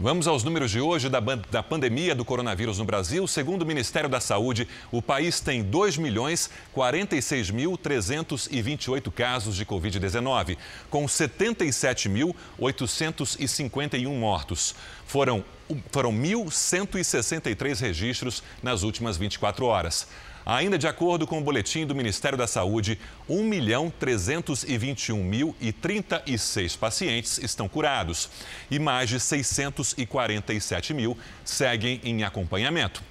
Vamos aos números de hoje da, da, pandemia do coronavírus no Brasil. Segundo o Ministério da Saúde, o país tem 2 milhões 46 mil 328 casos de Covid-19, com 77.851 mortos. Foram foram 1.163 registros nas últimas 24 horas. Ainda de acordo com o boletim do Ministério da Saúde, 1.321.036 pacientes estão curados e mais de 647 mil seguem em acompanhamento.